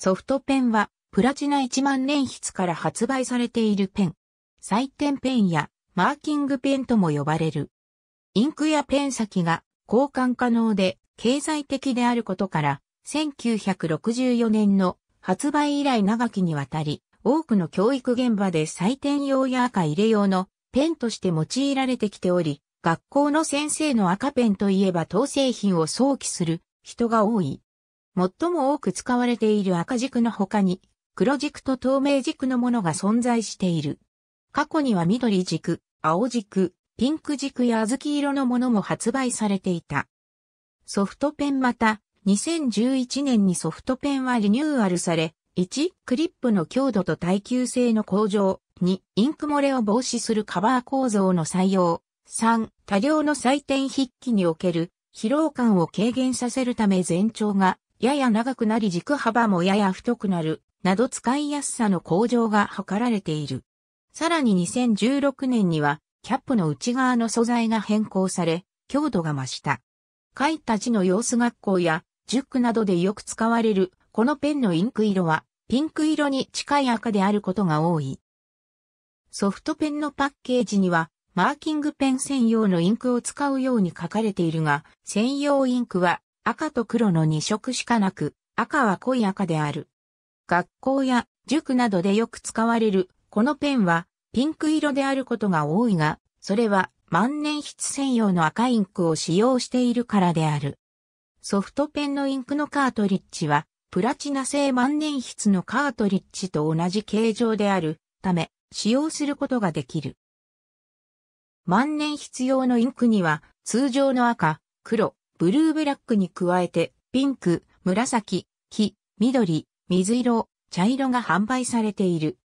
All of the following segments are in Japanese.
ソフトペンは、プラチナ1万年筆から発売されているペン。採点ペンやマーキングペンとも呼ばれる。インクやペン先が交換可能で経済的であることから、1964年の発売以来長きにわたり、多くの教育現場で採点用や赤入れ用のペンとして用いられてきており、学校の先生の赤ペンといえば当製品を想起する人が多い。最も多く使われている赤軸の他に、黒軸と透明軸のものが存在している。過去には緑軸、青軸、ピンク軸や小豆色のものも発売されていた。ソフトペンまた、2011年にソフトペンはリニューアルされ、1、クリップの強度と耐久性の向上、2、インク漏れを防止するカバー構造の採用、3、多量の採点筆記における疲労感を軽減させるため全長がやや長くなり軸幅もやや太くなる、など使いやすさの向上が図られている。さらに2016年には、キャップの内側の素材が変更され、強度が増した。書いた字の様子学校や、塾などでよく使われる、このペンのインク色は、ピンク色に近い赤であることが多い。ソフトペンのパッケージには、マーキングペン専用のインクを使うように書かれているが、専用インクは赤と黒の2色しかなく、赤は濃い赤である。学校や塾などでよく使われる、このペンはピンク色であることが多いが、それは万年筆専用の赤インクを使用しているからである。ソフトペンのインクのカートリッジは、プラチナ製万年筆のカートリッジと同じ形状であるため、使用することができる。万年筆用のインクには、通常の赤、黒、ブルーブラックに加えて、ピンク、紫、黄、緑、水色、茶色が販売されている。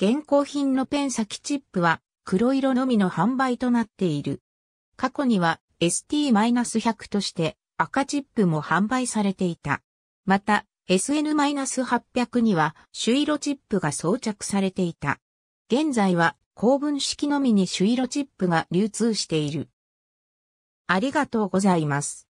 現行品のペン先チップは黒色のみの販売となっている。過去には ST-100 として赤チップも販売されていた。また SN-800 には朱色チップが装着されていた。現在は公文式のみに朱色チップが流通している。ありがとうございます。